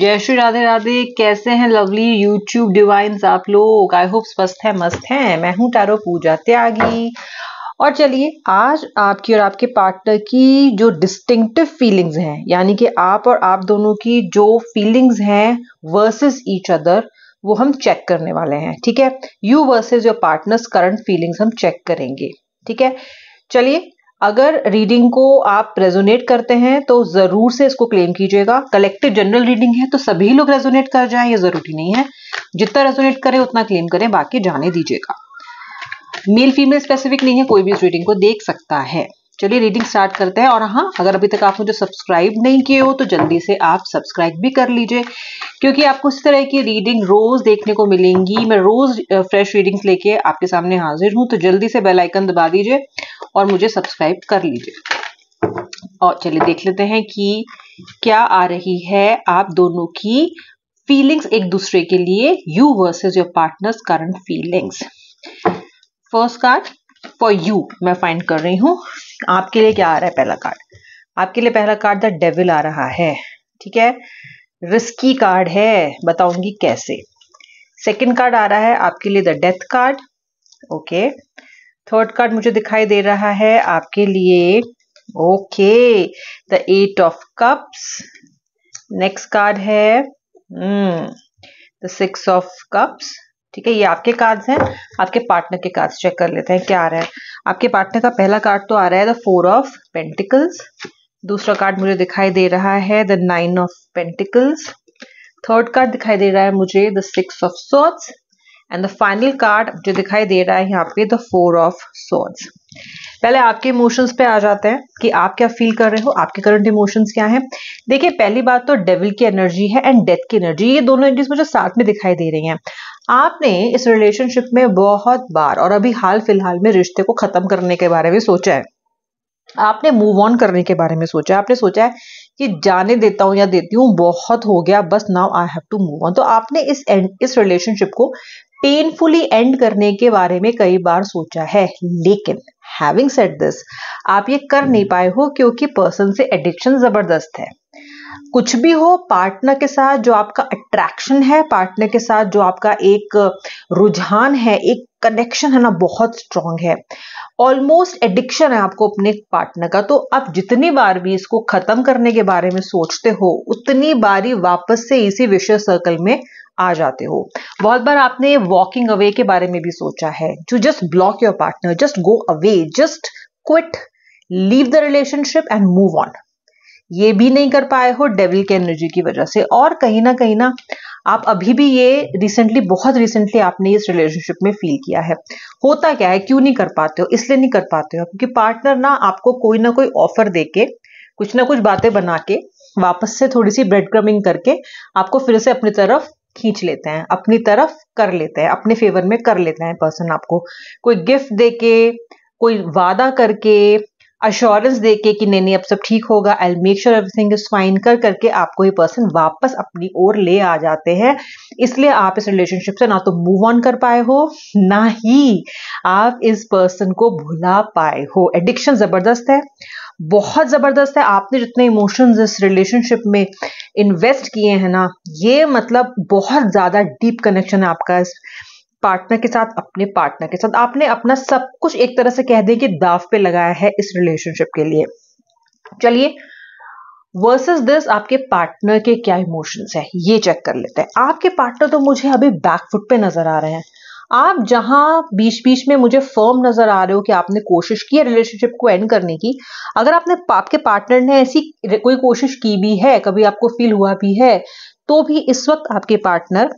जय श्री राधे राधे कैसे हैं लवली यूट्यूब डिवाइंस आप लोग आई होप स्वस्थ हैं मस्त हैं मैं हूं टारो पूजा त्यागी और चलिए आज आपकी और आपके पार्टनर की जो डिस्टिंक्टिव फीलिंग्स हैं यानी कि आप और आप दोनों की जो फीलिंग्स हैं वर्सेस ईच अदर वो हम चेक करने वाले हैं ठीक है you versus your partner's current feelings हम चेक करेंगे ठीक है चलिए अगर रीडिंग को आप रेजोनेट करते हैं तो ज़रूर से इसको क्लेम कीजिएगा कलेक्टिव जनरल रीडिंग है तो सभी लोग रेजोनेट कर जाए ये ज़रूरी नहीं है जितना रेजोनेट करें उतना क्लेम करें बाकी जाने दीजिएगा मेल फीमेल स्पेसिफिक नहीं है कोई भी इस रीडिंग को देख सकता है चलिए रीडिंग स्टार्ट करते हैं और हाँ अगर अभी तक आप मुझे सब्सक्राइब नहीं किए हो तो जल्दी से आप सब्सक्राइब भी कर लीजिए क्योंकि आपको इस तरह की रीडिंग रोज देखने को मिलेंगी मैं रोज फ्रेश रीडिंग्स लेके आपके सामने हाजिर हूँ तो जल्दी से बेल आइकन दबा दीजिए और मुझे सब्सक्राइब कर लीजिए और चलिए देख लेते हैं कि क्या आ रही है आप दोनों की फीलिंग्स एक दूसरे के लिए you versus your partner's current feelings first card for you मैं फाइंड कर रही हूं आपके लिए क्या आ रहा है पहला कार्ड आपके लिए पहला कार्ड द डेविल आ रहा है ठीक है रिस्की कार्ड है बताऊंगी कैसे सेकंड कार्ड आ रहा है आपके लिए the death card okay okay. Third card मुझे दिखाई दे रहा है आपके लिए okay the eight of cups next card है द सिक्स ऑफ कप्स ठीक है ये आपके कार्ड्स हैं आपके पार्टनर के कार्ड्स चेक कर लेते हैं क्या आ रहा है आपके पार्टनर का पहला कार्ड तो आ रहा है द फोर ऑफ पेंटिकल्स दूसरा कार्ड मुझे दिखाई दे रहा है the nine of pentacles third card दिखाई दे रहा है मुझे the six of swords and the final card जो दिखाई दे रहा है यहाँ पे द फोर ऑफ सॉर्ड्स पहले आपके इमोशंस पे आ जाते हैं कि आप क्या फील कर रहे हो आपके करंट इमोशंस क्या हैं देखिए पहली बात तो डेविल की एनर्जी है एंड डेथ की एनर्जी ये दोनों एनर्जीज मुझे साथ में दिखाई दे रही हैं आपने इस रिलेशनशिप में बहुत बार और अभी हाल फिलहाल में रिश्ते को खत्म करने के बारे में सोचा है आपने मूव ऑन करने के बारे में सोचा है आपने सोचा है कि जाने देता हूं या देती हूँ बहुत हो गया बस now I have to move on तो आपने इस इस रिलेशनशिप को पेनफुली एंड करने के बारे में कई बार सोचा है लेकिन हैविंग सेट दिस आप ये कर नहीं पाए हो क्योंकि पर्सन से एडिक्शन जबरदस्त है कुछ भी हो पार्टनर के साथ जो आपका अट्रैक्शन है पार्टनर के साथ जो आपका एक रुझान है एक कनेक्शन है ना बहुत स्ट्रांग है ऑलमोस्ट एडिक्शन है आपको अपने पार्टनर का तो आप जितनी बार भी इसको खत्म करने के बारे में सोचते हो उतनी बारी वापस से इसी विषय सर्कल में आ जाते हो बहुत बार आपने वॉकिंग अवे के बारे में भी सोचा है to just block your partner just go away just quit leave the relationship and move on ये भी नहीं कर पाए हो डेविल के एनर्जी की वजह से और कहीं ना कहीं ना आप अभी भी ये रिसेंटली बहुत रिसेंटली आपने इस रिलेशनशिप में फील किया है होता क्या है क्यों नहीं कर पाते हो इसलिए नहीं कर पाते हो क्योंकि पार्टनर ना आपको कोई ना कोई ऑफर दे के कुछ ना कुछ बातें बना के वापस से थोड़ी सी ब्रेड क्रमिंग करके आपको फिर से अपनी तरफ खींच लेते हैं अपनी तरफ कर लेते हैं अपने फेवर में कर लेते हैं पर्सन आपको कोई गिफ्ट दे के कोई वादा करके अश्योरेंस दे के कि नहीं नहीं अब सब ठीक होगा I make sure everything is fine कर करके आपको ये पर्सन वापस अपनी ओर ले आ जाते हैं इसलिए आप इस रिलेशनशिप से ना तो मूव ऑन कर पाए हो ना ही आप इस पर्सन को भुला पाए हो एडिक्शन जबरदस्त है बहुत ज़बरदस्त है आपने जितने इमोशंस इस रिलेशनशिप में इन्वेस्ट किए हैं ना ये मतलब बहुत ज़्यादा डीप कनेक्शन है आपका इस पार्टनर के साथ अपने पार्टनर के साथ आपने अपना सब कुछ एक तरह से कह दें कि दाव पे लगाया है इस रिलेशनशिप के लिए चलिए वर्सेस दिस आपके पार्टनर के क्या इमोशंस है ये चेक कर लेते हैं आपके पार्टनर तो मुझे अभी बैकफुट पे नजर आ रहे हैं आप जहां बीच बीच में मुझे फर्म नजर आ रहे हो कि आपने कोशिश की है रिलेशनशिप को एंड करने की अगर आपने आपके पार्टनर ने ऐसी कोई कोशिश की भी है कभी आपको फील हुआ भी है तो भी इस वक्त आपके पार्टनर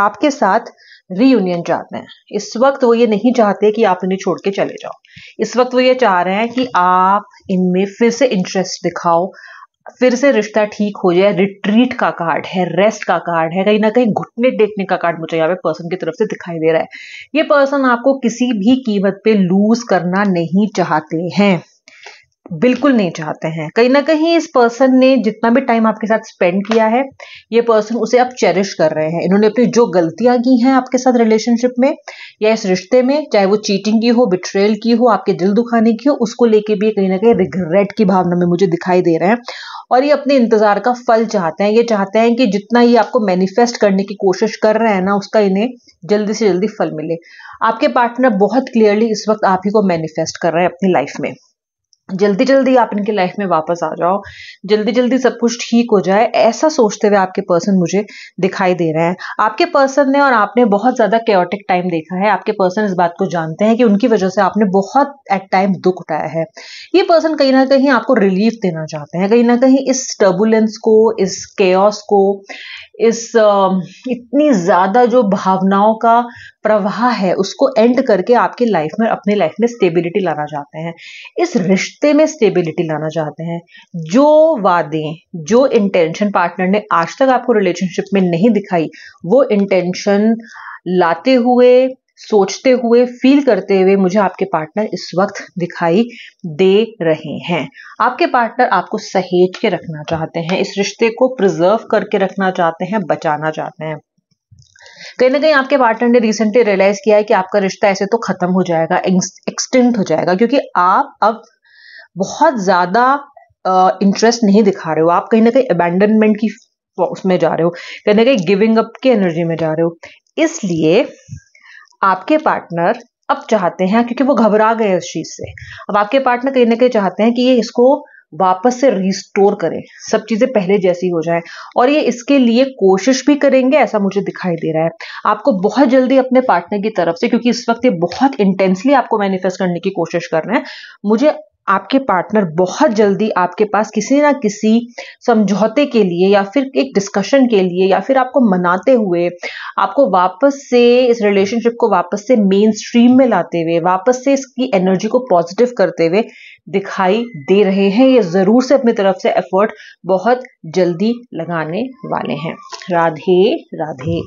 आपके साथ रीयूनियन चाहते हैं इस वक्त वो ये नहीं चाहते कि आप इन्हें छोड़ के चले जाओ इस वक्त वो ये चाह रहे हैं कि आप इनमें फिर से इंटरेस्ट दिखाओ फिर से रिश्ता ठीक हो जाए रिट्रीट का कार्ड है रेस्ट का कार्ड है कहीं ना कहीं घुटने टेकने का कार्ड मुझे यहाँ पे पर्सन की तरफ से दिखाई दे रहा है ये पर्सन आपको किसी भी कीमत पे लूज करना नहीं चाहते हैं बिल्कुल नहीं चाहते हैं कहीं ना कहीं इस पर्सन ने जितना भी टाइम आपके साथ स्पेंड किया है ये पर्सन उसे आप चेरिश कर रहे हैं इन्होंने अपनी जो गलतियां की हैं आपके साथ रिलेशनशिप में या इस रिश्ते में चाहे वो चीटिंग की हो बिट्रेल की हो आपके दिल दुखाने की हो उसको लेके भी कहीं ना कहीं रिग्रेट की भावना में मुझे दिखाई दे रहे हैं और ये अपने इंतजार का फल चाहते हैं ये चाहते हैं कि जितना ये आपको मैनिफेस्ट करने की कोशिश कर रहे हैं ना उसका इन्हें जल्दी से जल्दी फल मिले आपके पार्टनर बहुत क्लियरली इस वक्त आप ही को मैनिफेस्ट कर रहे हैं अपनी लाइफ में जल्दी जल्दी आप इनके लाइफ में वापस आ जाओ जल्दी जल्दी सब कुछ ठीक हो जाए ऐसा सोचते हुए आपके पर्सन मुझे दिखाई दे रहे हैं आपके पर्सन ने और आपने बहुत ज़्यादा केयटिक टाइम देखा है आपके पर्सन इस बात को जानते हैं कि उनकी वजह से आपने बहुत एट टाइम दुख उठाया है ये पर्सन कहीं ना कहीं आपको रिलीफ देना चाहते हैं कहीं ना कहीं इस टर्बुलेंस को इस केयस को इस इतनी ज़्यादा जो भावनाओं का प्रवाह है उसको एंड करके आपके लाइफ में अपने लाइफ में स्टेबिलिटी लाना चाहते हैं इस रिश्ते में स्टेबिलिटी लाना चाहते हैं जो वादे जो इंटेंशन पार्टनर ने आज तक आपको रिलेशनशिप में नहीं दिखाई वो इंटेंशन लाते हुए सोचते हुए फील करते हुए मुझे आपके पार्टनर इस वक्त दिखाई दे रहे हैं आपके पार्टनर आपको सहेज के रखना चाहते हैं इस रिश्ते को प्रिजर्व करके रखना चाहते हैं बचाना चाहते हैं कहीं ना कहीं आपके पार्टनर ने रिसेंटली रियलाइज किया है कि आपका रिश्ता ऐसे तो खत्म हो जाएगा एक्सटेंट हो जाएगा क्योंकि आप अब बहुत ज्यादा इंटरेस्ट नहीं दिखा रहे हो आप कहीं ना कहीं अबेंडनमेंट की उसमें जा रहे हो कहीं ना कहीं गिविंग अप की एनर्जी में जा रहे हो इसलिए आपके पार्टनर अब चाहते हैं क्योंकि वो घबरा गए उस चीज से अब आपके पार्टनर कहीं ना कहीं चाहते हैं कि ये इसको वापस से रिस्टोर करें सब चीजें पहले जैसी हो जाए और ये इसके लिए कोशिश भी करेंगे ऐसा मुझे दिखाई दे रहा है आपको बहुत जल्दी अपने पार्टनर की तरफ से क्योंकि इस वक्त ये बहुत इंटेंसली आपको मैनिफेस्ट करने की कोशिश कर रहे हैं मुझे आपके पार्टनर बहुत जल्दी आपके पास किसी ना किसी समझौते के लिए या फिर एक डिस्कशन के लिए या फिर आपको मनाते हुए आपको वापस से इस रिलेशनशिप को वापस से मेन स्ट्रीम में लाते हुए वापस से इसकी एनर्जी को पॉजिटिव करते हुए दिखाई दे रहे हैं ये ज़रूर से अपनी तरफ से एफर्ट बहुत जल्दी लगाने वाले हैं राधे राधे